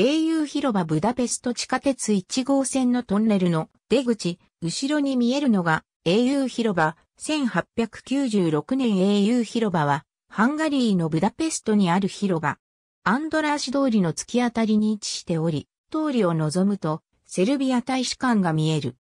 英雄広場ブダペスト地下鉄1号線のトンネルの出口、後ろに見えるのが英雄広場、1896年英雄広場は、ハンガリーのブダペストにある広場。アンドラーシ通りの突き当たりに位置しており、通りを望むと、セルビア大使館が見える。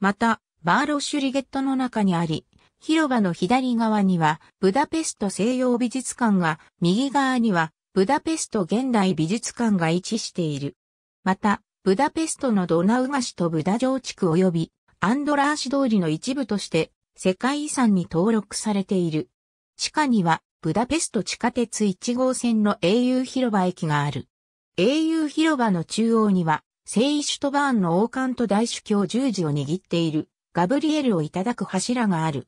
また、バーロッシュリゲットの中にあり、広場の左側には、ブダペスト西洋美術館が、右側には、ブダペスト現代美術館が位置している。また、ブダペストのドナウガ市とブダ城地区及びアンドラーシ通りの一部として世界遺産に登録されている。地下にはブダペスト地下鉄1号線の英雄広場駅がある。英雄広場の中央には聖イシュトバーンの王冠と大主教十字を握っているガブリエルをいただく柱がある。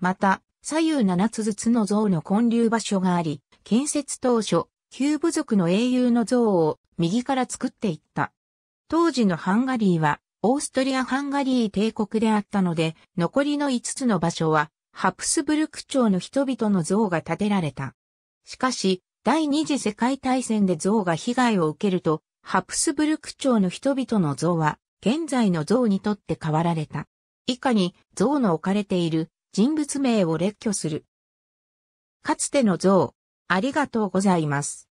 また、左右7つずつの像の建立場所があり、建設当初、旧部族の英雄の像を右から作っていった。当時のハンガリーはオーストリア・ハンガリー帝国であったので、残りの5つの場所はハプスブルク朝の人々の像が建てられた。しかし、第二次世界大戦で像が被害を受けると、ハプスブルク朝の人々の像は、現在の像にとって変わられた。以下に像の置かれている人物名を列挙する。かつての像、ありがとうございます。